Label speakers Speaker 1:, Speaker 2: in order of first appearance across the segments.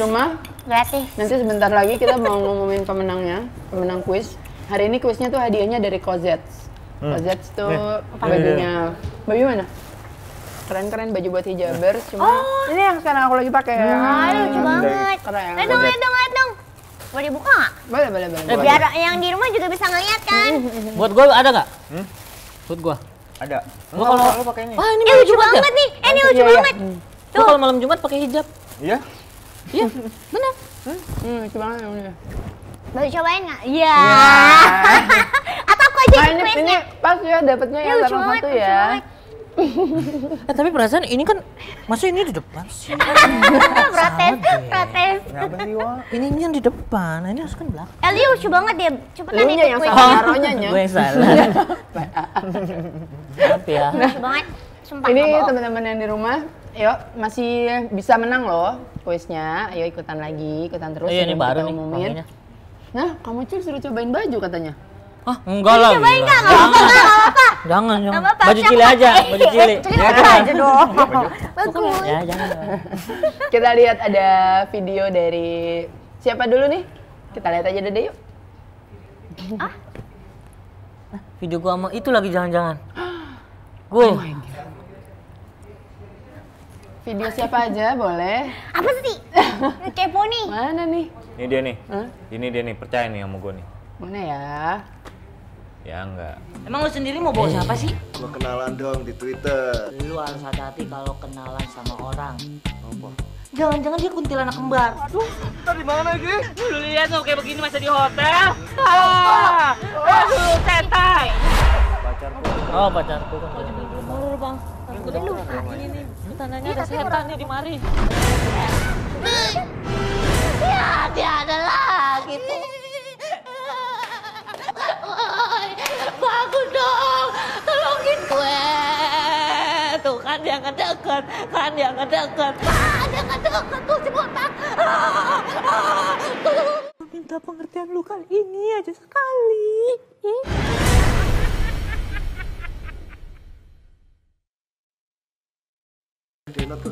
Speaker 1: rumah gratis. Nanti sebentar lagi kita mau ngumumin pemenangnya, pemenang kuis. Hari ini kuisnya tuh hadiahnya dari Kozet. Hmm. tuh yeah. bajunya. Baju mana? Keren-keren baju buat yeah. cuma
Speaker 2: oh.
Speaker 3: ini yang sekarang aku lagi pakai. Hmm. Aduh, lucu banget. Keren. dong, ledong, ledong. Boleh dibuka nggak?
Speaker 4: Boleh, boleh, boleh. Eh, biar
Speaker 3: yang di rumah juga bisa ngeliat kan.
Speaker 4: buat gue ada nggak? Hmm? Buat gue? Ada. Gue kalau lu
Speaker 3: pakai ini. Wah, ini, eh, lucu ya? banget nih. Eh, ini iya, lucu iya, iya. banget. Tuh. kalau
Speaker 4: malam Jumat pakai hijab. Iya. Iya,
Speaker 1: hmm. benar. Hmm, hmm yang ini.
Speaker 3: Baru cobain nggak? Iya. iya.
Speaker 1: Atau aku aja yang nah, ini pas ya dapatnya yang delapan satu ya. eh tapi perasaan ini kan masa ini di depan
Speaker 3: sih protes protes
Speaker 4: ini ini yang di depan ini harus kan belakang
Speaker 3: Eli eh, lucu banget dia coba kan ini yang salah taruhnya oh, nya gue salah
Speaker 1: maaf
Speaker 4: ya
Speaker 2: lucu
Speaker 1: banget Sumpah ini teman-teman yang di rumah yuk masih bisa menang loh kuisnya, ayo ikutan lagi, ikutan terus. Oh iya, ini baru nih umumin. Nah, kamu cil suruh cobain baju katanya. Hah, enggak lah. Cobain enggak? Enggak apa-apa.
Speaker 4: Jangan, jangan. Apa -apa. Baju cili aja, eh, baju cili. Cili aja dong. Bagus. Ya, jangan.
Speaker 1: Kita lihat ada video dari siapa dulu nih? Kita lihat aja deh yuk. Ah?
Speaker 4: Video gua sama itu lagi jangan-jangan.
Speaker 2: Gue. Oh
Speaker 1: Video siapa aja boleh. Apa sih? Kepo nih. Mana nih?
Speaker 2: Ini dia nih. Huh? Ini dia nih, percaya nih sama gue nih. Mana ya? Ya enggak.
Speaker 1: Emang lu sendiri mau bawa siapa sih?
Speaker 2: Gua kenalan dong di Twitter. Lu harus hati-hati kalau kenalan sama orang. Apa?
Speaker 4: Jangan-jangan dia kuntilanak kembar. tuh kita di mana sih Lu lihat tuh kayak begini masa di hotel. Ah, aduh, setan. Pacarku. Oh, pacarku. Bang, udah lu ini nih tandanya iya, ada setan nih di mari. Ya, dia ada lagi tuh. Bangun dong, tolongin gue. Tuh kan dia ngedeket, kan dia ngedeket. Ah, dia
Speaker 3: ngedeket tuh si botak. Ah,
Speaker 4: ah, ah.
Speaker 3: minta pengertian lu kali ini aja sekali. Eh?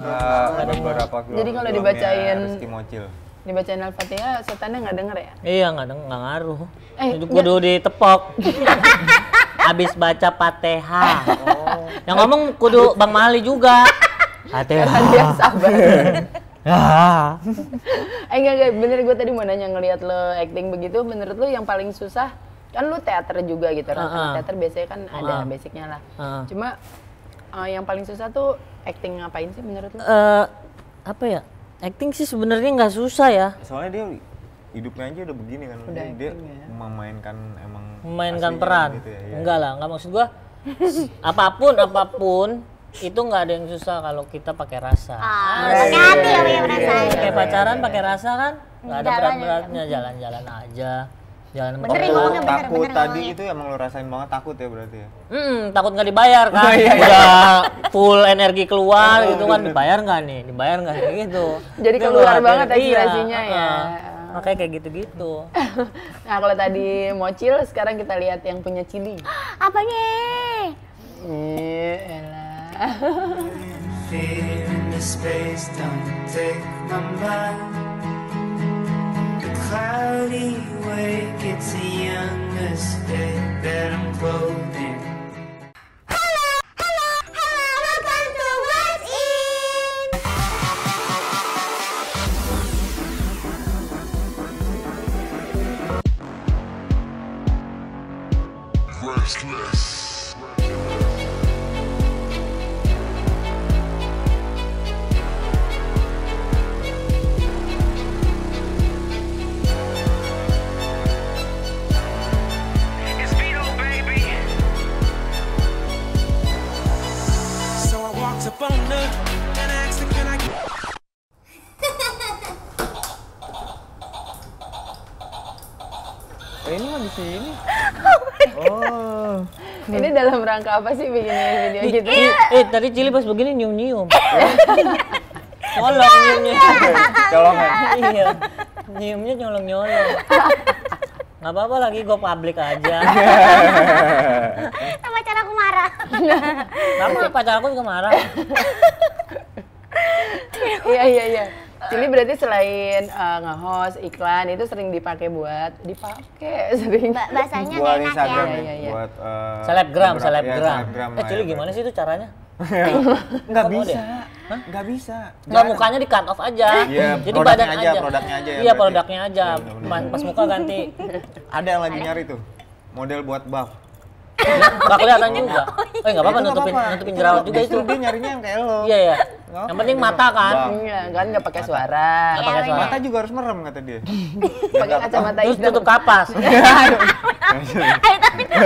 Speaker 2: Iya. Eh, ada beberapa
Speaker 4: film Jadi kalau dibacain ya, Mocil
Speaker 1: dibacain Al-Fatihah setannya nggak denger ya?
Speaker 4: Iya nggak denger nggak ngaruh. Eh, kudu ditepok. Habis baca Fatihah. Oh. Yang ngomong kudu Bang Mali juga. Fatihah. dia sabar.
Speaker 1: Ya. eh enggak, enggak bener gue tadi mau nanya ngeliat lo acting begitu menurut lo yang paling susah kan lo teater juga gitu uh -huh. teater biasanya kan uh -huh. ada basicnya lah uh -huh. cuma uh, yang paling susah tuh acting ngapain sih menurut lo? Uh,
Speaker 4: apa ya? Acting sih sebenarnya nggak susah ya.
Speaker 2: Soalnya dia hidupnya aja udah begini kan. Udah dia, dia ya. memainkan emang memainkan peran. Gitu ya, ya. Enggak lah, nggak maksud gua
Speaker 4: apapun apapun itu nggak ada yang susah kalau kita pakai rasa. Ah, iya. pakai hati loh ya, pakai iya, iya, Kayak pacaran pakai rasa kan nggak ada ya. berat-beratnya
Speaker 2: jalan-jalan aja Jangan bener bener, bener, takut bener tadi ngomongnya. itu emang lo rasain banget takut ya berarti ya?
Speaker 4: Hmm, takut nggak dibayar kan? Oh, iya, iya. Udah full energi keluar oh, gitu kan bener. dibayar nggak nih? Dibayar nggak gitu? Jadi Dia keluar banget ekspresinya iya, ya. makanya kayak gitu-gitu.
Speaker 1: nah kalau tadi mocil, sekarang kita lihat yang punya cili. Apanya?
Speaker 2: Iya, elah. cloudy
Speaker 1: wake. It's a youngest day that I'm clothing.
Speaker 2: Eh, ini mah di sini. Oh. Ini dalam
Speaker 1: rangka apa sih bikin video gitu? Eh,
Speaker 4: tadi Cili pas begini nyium-nyium. Iya. nyolong iya. nyiumnya. Colongan. Iya. Ya? iya. Nyiumnya nyolong-nyolong. Gak apa-apa lagi, gue publik aja.
Speaker 3: Sama cara aku marah.
Speaker 4: Sama pacar aku juga marah?
Speaker 1: Iya, iya, iya. Cili berarti selain uh, nge-host iklan itu sering dipakai buat dipakai
Speaker 4: sering.
Speaker 3: Ba bahasanya buat enak ya? Instagram, ya. Iya, iya.
Speaker 2: Buat uh, selebgram, selebgram. Ya, selebgram. Eh Cili ya, gimana
Speaker 4: sih itu caranya? Enggak bisa.
Speaker 2: Enggak bisa. Enggak
Speaker 4: mukanya di cut off aja. Iya, Jadi badan aja, aja, produknya aja ya. Iya, produknya aja. Iya, pas muka ganti.
Speaker 2: Ada yang lagi nyari tuh. Model buat buff. Enggak kelihatan oh. juga. Eh enggak apa-apa nutupin nutupin jerawat juga itu. Dia nyarinya yang kayak lo. Iya, iya. Oh, yang penting mata kan. Iya, kan enggak pakai suara. Enggak pakai iya, suara. Iya. Mata juga harus merem kata dia. pakai kacamata Terus tutup kapas.
Speaker 4: Ayo tapi iya,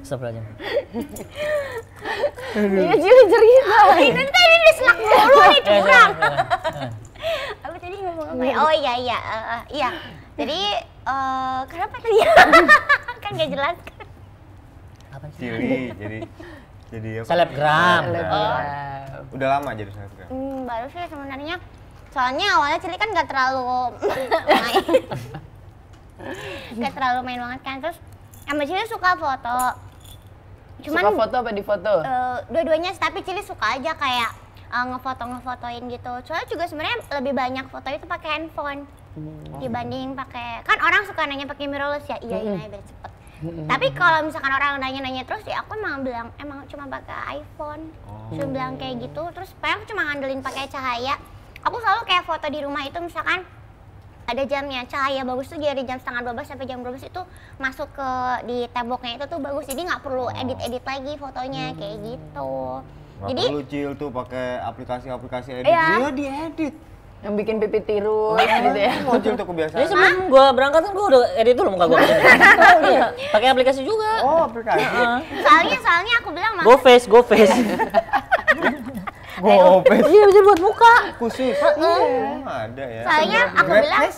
Speaker 4: Astagfirullahaladzim. Iya, jadi cerita. Ini
Speaker 3: tadi udah selak mulu nih curang. Apa tadi ngomong apa Oh iya, iya. Eh, eh, iya. Jadi, uh, kenapa tadi? kan gak jelas
Speaker 2: apa sih? Cili, jadi jadi apa? Selebgram. Selebgram. Oh. Udah lama jadi selebgram?
Speaker 3: Hmm, baru sih sebenarnya. Soalnya awalnya Cili kan gak terlalu main. gak terlalu main banget kan. Terus sama Cili suka foto.
Speaker 1: Cuman, suka foto apa di foto?
Speaker 3: Uh, dua-duanya, tapi Cili suka aja kayak uh, ngefoto-ngefotoin gitu. Soalnya juga sebenarnya lebih banyak foto itu pakai handphone. Hmm. Dibanding pakai kan orang suka nanya pakai mirrorless ya, iya hmm. iya biar cepet tapi kalau misalkan orang nanya-nanya terus ya aku emang bilang emang cuma pakai iPhone. Oh. Cuma bilang kayak gitu. Terus sekarang aku cuma ngandelin pakai cahaya. Aku selalu kayak foto di rumah itu misalkan ada jamnya cahaya bagus tuh dari jam setengah 12 sampai jam 12 itu masuk ke di temboknya itu tuh bagus jadi nggak perlu oh. edit-edit lagi fotonya hmm. kayak gitu. Gak jadi
Speaker 2: lucu tuh pakai aplikasi-aplikasi edit. Iya. Dia
Speaker 3: diedit
Speaker 1: yang bikin pipi tiru
Speaker 3: oh, iya. gitu ya.
Speaker 2: Ngocil tuh kebiasaan. Jadi
Speaker 1: sebelum gue
Speaker 4: berangkat kan gue udah edit dulu muka gue. Oh, iya. pakai aplikasi
Speaker 3: juga. Oh, aplikasi. soalnya soalnya aku bilang Go
Speaker 4: face, go face. Go face. Iya, bisa buat muka. Khusus. Iya,
Speaker 2: ada ya. Soalnya aku bilang.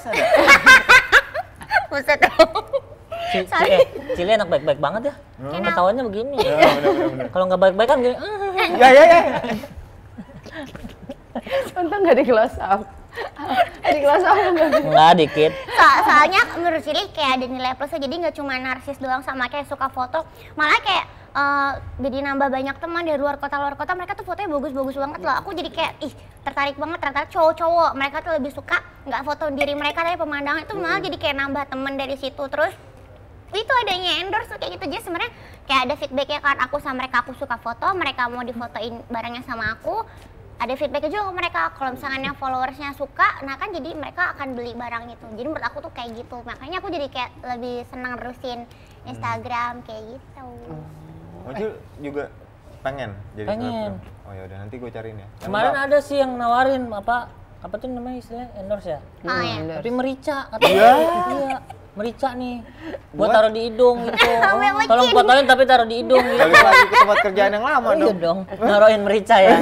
Speaker 4: Buset. C Sorry. Eh, Cili enak baik-baik banget ya. Hmm. Ketawanya begini. Ya, Kalau nggak baik-baik
Speaker 3: kan gini. Ya, ya, ya. Untung gak di close up. di close up enggak? Lah dikit. So, soalnya menurut Cili kayak ada nilai plusnya, jadi nggak cuma narsis doang sama kayak suka foto, malah kayak Uh, jadi nambah banyak teman dari luar kota luar kota mereka tuh fotonya bagus-bagus banget loh aku jadi kayak ih tertarik banget ternyata cowok-cowok mereka tuh lebih suka nggak foto diri mereka tapi pemandangan itu malah jadi kayak nambah teman dari situ terus itu adanya endorse kayak gitu jadi sebenarnya kayak ada feedbacknya kan aku sama mereka aku suka foto mereka mau difotoin barengnya sama aku ada feedback juga ke mereka kalau misalnya yang followersnya suka nah kan jadi mereka akan beli barang itu jadi menurut aku tuh kayak gitu makanya aku jadi kayak lebih senang terusin hmm. Instagram hmm. kayak gitu
Speaker 2: oh, eh. juga pengen jadi pengen oh ya udah nanti gue cariin ya kemarin ada
Speaker 3: sih yang nawarin apa apa tuh
Speaker 4: namanya istilahnya endorse ya, oh, hmm. ya. tapi merica iya? katanya iya merica nih buat taruh di hidung gitu tolong fotoin tapi taruh di hidung gitu balik lagi ke tempat kerjaan yang lama oh, iya dong dong naruhin merica ya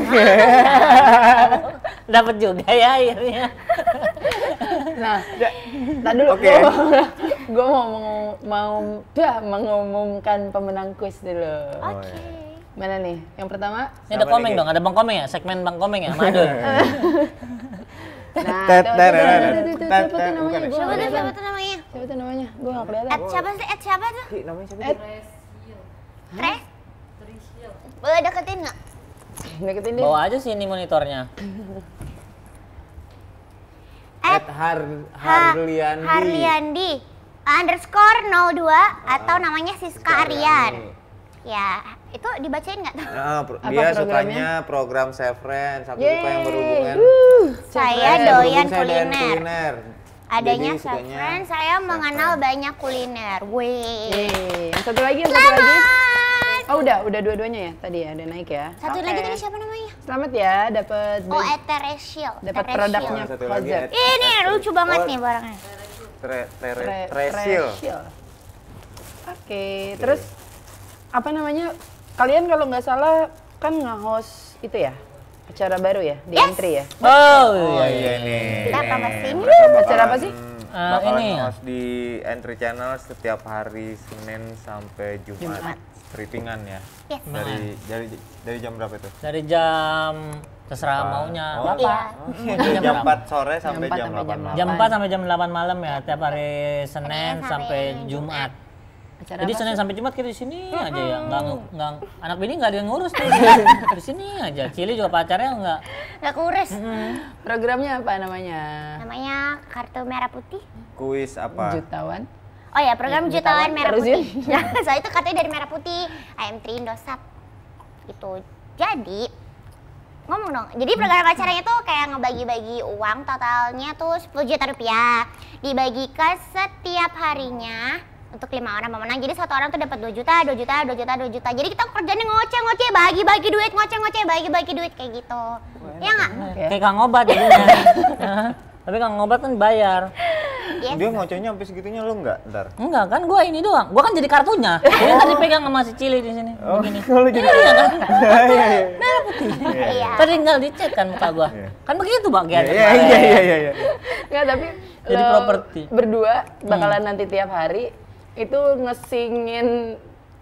Speaker 4: dapat juga ya akhirnya
Speaker 1: nah ya. tak dulu okay. gue mau mau mau ya, mengumumkan pemenang kuis dulu oh, oke okay. Iya. Mana nih? Yang pertama? Ini ada komeng dong,
Speaker 4: ada Bang Komeng ya? Segmen Bang Komeng ya? Madun. nah,
Speaker 3: siapa tuh ya? tuh, Siapa tuh namanya?
Speaker 1: Siapa tuh namanya? Gue gak kelihatan. At
Speaker 3: siapa sih? At siapa tuh? Ki, namanya siapa? At Tres? Boleh deketin nggak?
Speaker 4: Deketin deh. Bawa aja sini monitornya.
Speaker 2: At, Har Harliandi. Harliandi
Speaker 3: underscore 02 atau namanya Siska Arian. Ya, itu dibacain nggak tuh? Nah,
Speaker 2: pro dia sukanya program Chef Friends, apa suka yang berhubungan. Uh, saya doyan kuliner. kuliner. Adanya safran
Speaker 3: saya mengenal banyak kuliner. Wih. Yang satu lagi, yang satu lagi. Oh udah, udah dua-duanya ya tadi ya, ada naik ya. Satu okay. lagi tadi siapa namanya?
Speaker 1: Selamat ya, dapat. Oh,
Speaker 3: Eteresil. Dapat produknya satu lagi, Ini
Speaker 2: lucu banget oh. nih barangnya. Teresil. Oke,
Speaker 1: okay. terus apa namanya? Kalian kalau nggak salah kan nge-host itu ya? Acara baru ya? Di yes. entry ya? Oh,
Speaker 4: iya, oh iya iya ini. Iya. Iya, Kita apa sih? Acara apa
Speaker 1: sih? Uh,
Speaker 2: ini di entry channel setiap hari Senin sampai Jumat. Jumat. Streamingan ya. Yes. Dari dari dari jam berapa itu?
Speaker 4: Dari jam terserah ah. maunya oh, Bapak. Iya. jam, jam 4
Speaker 2: sore sampai jam, 4 jam 8 malam. Jam 4
Speaker 4: sampai jam 8 malam ya tiap hari Senin sampai sampai Jumat. Jumat. Acara Jadi Senin sampai Jumat kita di sini hmm. aja ya. nggak enggak anak ini nggak ada yang ngurus tuh.
Speaker 3: di sini aja. Cili juga pacarnya nggak enggak ngurus. Hmm. Programnya apa namanya? Namanya Kartu Merah Putih.
Speaker 2: Kuis apa?
Speaker 3: Jutawan. Oh ya, program ya, jutawan, jutawan merah putih. Ya, nah, soal itu katanya dari merah putih, ayam tri Indosat. Gitu. Jadi ngomong dong. Jadi program hmm. acaranya tuh kayak ngebagi-bagi uang totalnya tuh 10 juta rupiah. Dibagi setiap harinya untuk lima orang pemenang jadi satu orang tuh dapat dua juta dua juta dua juta dua juta jadi kita kerjanya ngoceh ngoceh bagi bagi duit ngoceh ngoceh bagi bagi duit kayak gitu Wah, ya
Speaker 4: nggak kayak kang obat jadinya tapi kang obat kan bayar yes. Iya dia ngocehnya
Speaker 2: sampai segitunya lu nggak ntar
Speaker 4: enggak kan gua ini doang gua kan jadi kartunya jadi tadi kan pegang sama si cili di sini
Speaker 3: oh, begini lu jadi iya kan Iya, iya, iya. iya.
Speaker 1: tadi tinggal dicek kan muka gua iya. kan begitu bagian
Speaker 2: iya iya iya iya
Speaker 1: nggak tapi jadi properti berdua bakalan hmm. nanti tiap hari itu ngesingin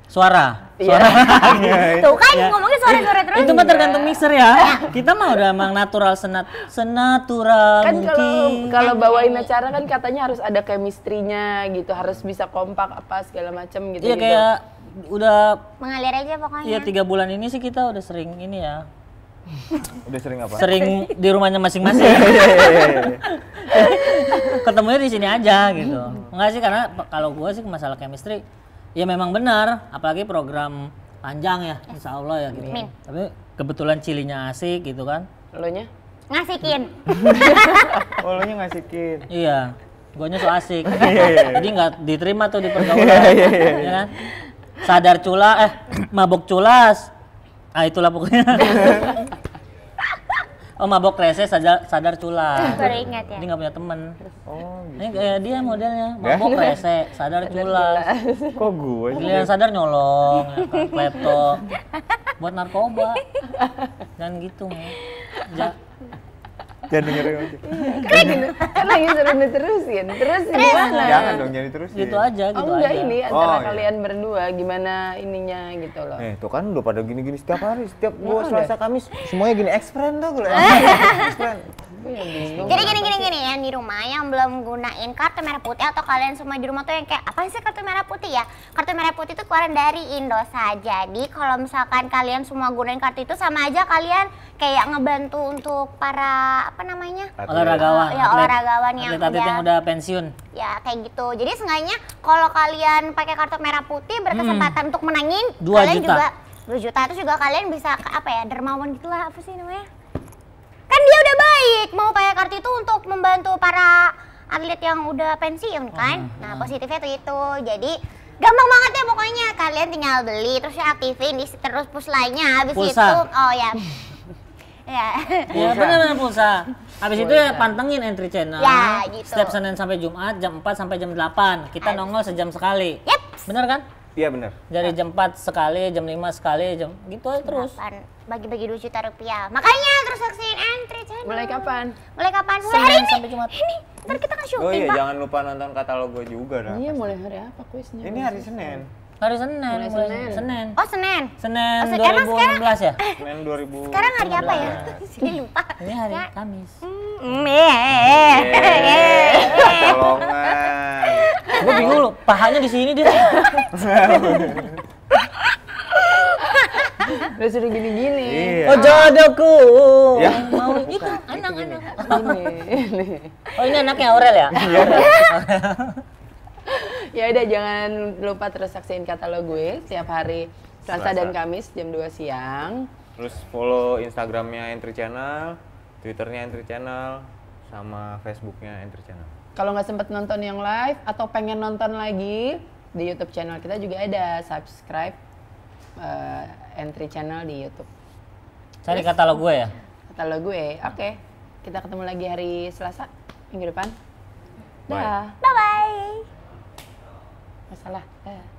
Speaker 4: suara iya. suara yeah. kan yeah. ngomongnya suara-suara terus itu mah tergantung iya. mixer ya kita mah udah emang natural senat senatural kan kalau kalau kan
Speaker 1: bawain acara kan katanya harus ada chemistry-nya gitu harus bisa kompak apa segala macam gitu iya gitu. kayak udah mengalir aja pokoknya iya tiga
Speaker 4: bulan ini sih kita udah sering ini ya Udah sering apa? Sering di rumahnya masing-masing. Iya, iya, iya, Ketemunya di sini aja gitu. Enggak sih karena kalau gue sih masalah chemistry ya memang benar, apalagi program panjang ya, insya Allah ya gitu. Min. Tapi kebetulan cilinya asik gitu kan.
Speaker 3: Lo nya? Ngasikin. oh, lo nya ngasikin.
Speaker 2: Iya.
Speaker 4: Guanya so asik. Jadi nggak diterima tuh di pergaulan. ya kan? Sadar cula eh mabok culas. Ah itulah pokoknya. Oh mabok rese sadar, sadar cula. Baru ingat ya. Dia nggak punya temen. Oh. Gitu. Ini eh, dia modelnya eh? mabok rese sadar cula. Kok gue sih? sadar nyolong, ya kan, buat narkoba. Jangan gitu. Ya
Speaker 2: jangan dengerin aja
Speaker 1: krik kan lagi seru terusin terus
Speaker 2: gimana jangan dong nyari terus, gitu aja gitu oh, enggak ini oh, antara iya. kalian
Speaker 1: berdua gimana ininya gitu loh
Speaker 2: eh tuh kan udah pada gini-gini setiap hari setiap gua ya, selasa kamis semuanya gini ekspren tuh ya. ya, gue ekspren
Speaker 3: jadi gini gini gini ya di rumah yang belum gunain kartu merah putih atau kalian semua di rumah tuh yang kayak apa sih kartu merah putih ya kartu merah putih itu keluaran dari saja, jadi kalau misalkan kalian semua gunain kartu itu sama aja kalian kayak ngebantu untuk para apa namanya olahragawan oh, ya olahragawan yang atlet, atlet udah, yang udah pensiun ya kayak gitu jadi seenggaknya kalau kalian pakai kartu merah putih berkesempatan hmm. untuk menangin 2 kalian juta. juga 2 juta itu juga kalian bisa apa ya dermawan gitulah apa sih namanya kan dia udah baik mau pakai kartu itu untuk membantu para atlet yang udah pensiun kan hmm. nah hmm. positifnya tuh itu jadi gampang banget ya pokoknya kalian tinggal beli terus ya aktifin di terus push lainnya habis itu oh ya Iya. Iya benar benar
Speaker 4: pulsa. Habis itu ya pantengin entry channel. Ya, gitu. Setiap Senin sampai Jumat jam 4 sampai jam 8. Kita Aduh. nongol sejam sekali. Yep. Benar kan? Iya benar. Dari jam 4 sekali, jam 5 sekali, jam gitu aja terus.
Speaker 3: Bagi-bagi 2 juta rupiah. Makanya terus saksikan entry channel. Mulai kapan? Mulai kapan? Mulai hari ini. Sampai Jumat. Ini. Ntar
Speaker 2: kita kan syuting, Oh iya, jangan lupa nonton katalog gue juga. Dah,
Speaker 3: iya, mulai hari apa
Speaker 4: kuisnya? Ini hari Senin. Hari Senin. Mulai Senin. Senin. Oh Senin. Senin oh, 2016 sekarang,
Speaker 2: ya? Senin 2000.
Speaker 4: Sekarang hari apa ya?
Speaker 3: Saya lupa. Ini hari nah. Kamis. Mm, yeah. Yeah.
Speaker 4: Tolongan. Eh, eh. Gue bingung loh, pahanya di sini
Speaker 2: dia. Udah suruh gini-gini. Iya.
Speaker 4: Oh jodohku. Ya.
Speaker 2: Mau itu anak-anak.
Speaker 1: Oh ini anaknya
Speaker 4: Aurel ya? Iya.
Speaker 1: ya udah jangan lupa terus saksiin katalog gue setiap hari Selasa, Selasa. dan Kamis jam 2 siang.
Speaker 2: Terus follow Instagramnya Entry Channel, Twitternya Entry Channel, sama Facebooknya Entry Channel.
Speaker 1: Kalau nggak sempet nonton yang live atau pengen nonton lagi di YouTube channel kita juga ada subscribe uh, Entry Channel di YouTube.
Speaker 2: Cari yes. katalog gue ya.
Speaker 1: Katalog gue, oke. Okay. Kita ketemu lagi hari Selasa minggu depan.
Speaker 2: bye.
Speaker 3: bye,
Speaker 1: -bye masalah eh